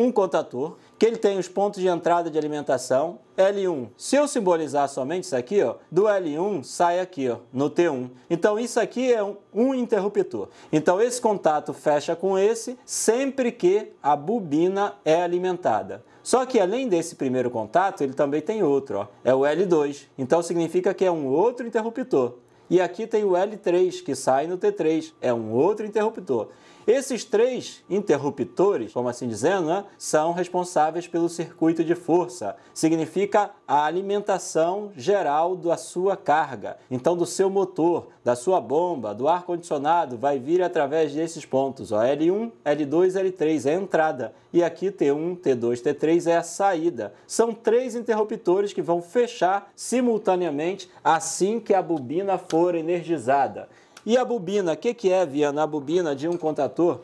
um contator, que ele tem os pontos de entrada de alimentação, L1. Se eu simbolizar somente isso aqui, ó, do L1 sai aqui, ó, no T1. Então isso aqui é um, um interruptor. Então esse contato fecha com esse sempre que a bobina é alimentada. Só que além desse primeiro contato, ele também tem outro, ó, é o L2. Então significa que é um outro interruptor. E aqui tem o L3 que sai no T3, é um outro interruptor. Esses três interruptores, como assim dizendo, né, são responsáveis pelo circuito de força. Significa a alimentação geral da sua carga. Então, do seu motor, da sua bomba, do ar-condicionado, vai vir através desses pontos. Ó, L1, L2, L3 é a entrada. E aqui T1, T2, T3 é a saída. São três interruptores que vão fechar simultaneamente assim que a bobina for for energizada. E a bobina, o que, que é, Viana? A bobina de um contator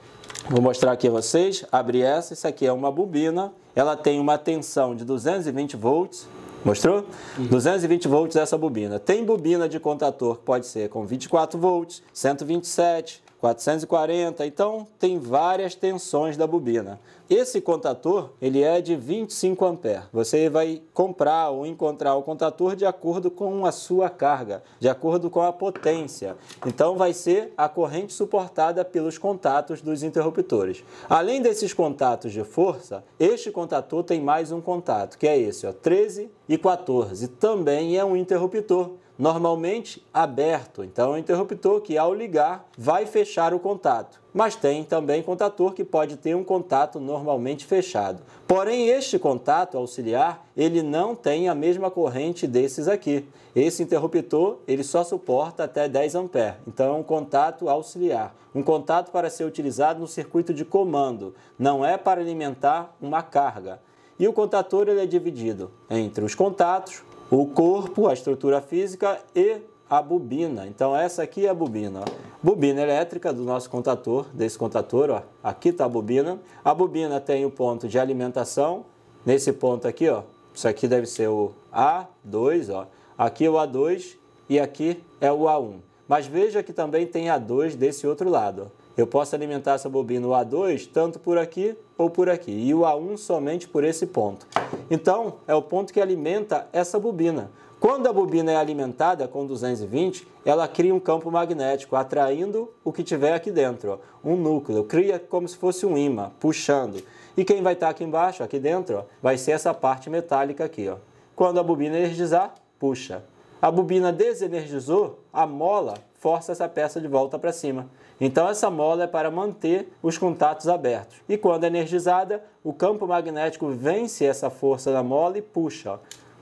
Vou mostrar aqui a vocês. Abre essa. Isso aqui é uma bobina. Ela tem uma tensão de 220 volts. Mostrou? Uhum. 220 volts essa bobina. Tem bobina de contator que pode ser com 24 volts, 127, 440. Então, tem várias tensões da bobina. Esse contator, ele é de 25 ampere. Você vai comprar ou encontrar o contator de acordo com a sua carga, de acordo com a potência. Então vai ser a corrente suportada pelos contatos dos interruptores. Além desses contatos de força, este contator tem mais um contato, que é esse, ó, 13 e 14. Também é um interruptor normalmente aberto. Então, é um interruptor que, ao ligar, vai fechar o contato mas tem também contator que pode ter um contato normalmente fechado. Porém, este contato auxiliar, ele não tem a mesma corrente desses aqui. Esse interruptor, ele só suporta até 10 A, então é um contato auxiliar. Um contato para ser utilizado no circuito de comando, não é para alimentar uma carga. E o contator ele é dividido entre os contatos, o corpo, a estrutura física e a bobina. Então essa aqui é a bobina. Ó. Bobina elétrica do nosso contator, desse contator, ó, aqui está a bobina. A bobina tem o ponto de alimentação, nesse ponto aqui, ó, isso aqui deve ser o A2, ó. aqui é o A2 e aqui é o A1. Mas veja que também tem A2 desse outro lado. Ó. Eu posso alimentar essa bobina o A2 tanto por aqui ou por aqui, e o A1 somente por esse ponto. Então, é o ponto que alimenta essa bobina. Quando a bobina é alimentada com 220, ela cria um campo magnético, atraindo o que tiver aqui dentro, ó, um núcleo, cria como se fosse um imã, puxando. E quem vai estar tá aqui embaixo, aqui dentro, ó, vai ser essa parte metálica aqui. Ó. Quando a bobina energizar, puxa. A bobina desenergizou, a mola força essa peça de volta para cima. Então essa mola é para manter os contatos abertos. E quando é energizada, o campo magnético vence essa força da mola e puxa. Ó.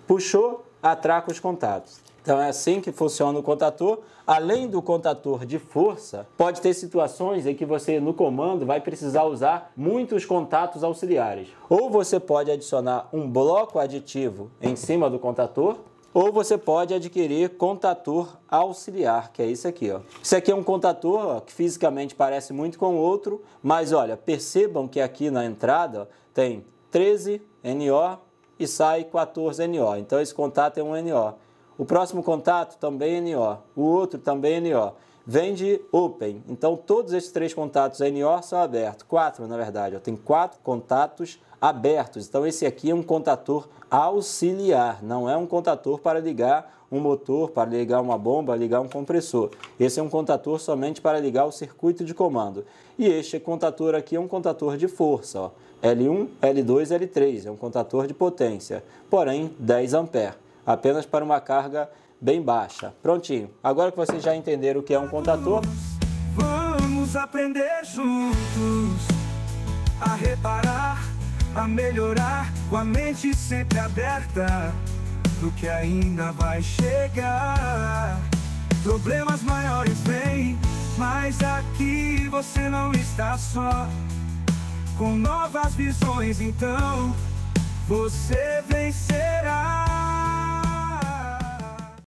Puxou, atraca os contatos. Então é assim que funciona o contator. Além do contator de força, pode ter situações em que você no comando vai precisar usar muitos contatos auxiliares. Ou você pode adicionar um bloco aditivo em cima do contator, ou você pode adquirir contator auxiliar, que é isso aqui. Ó. Isso aqui é um contator ó, que fisicamente parece muito com outro, mas olha, percebam que aqui na entrada ó, tem 13 NO e sai 14 NO. Então esse contato é um NO. O próximo contato também é NO, o outro também é NO vende Open. Então, todos esses três contatos NOR são abertos. Quatro, na verdade. Eu tenho quatro contatos abertos. Então, esse aqui é um contator auxiliar, não é um contator para ligar um motor, para ligar uma bomba, ligar um compressor. Esse é um contator somente para ligar o circuito de comando. E este contator aqui é um contator de força, ó. L1, L2, L3, é um contator de potência, porém 10 a apenas para uma carga bem baixa. Prontinho. Agora que vocês já entenderam o que é um contator, vamos aprender juntos a reparar, a melhorar, com a mente sempre aberta do que ainda vai chegar. Problemas maiores vêm, mas aqui você não está só. Com novas visões, então você vencerá.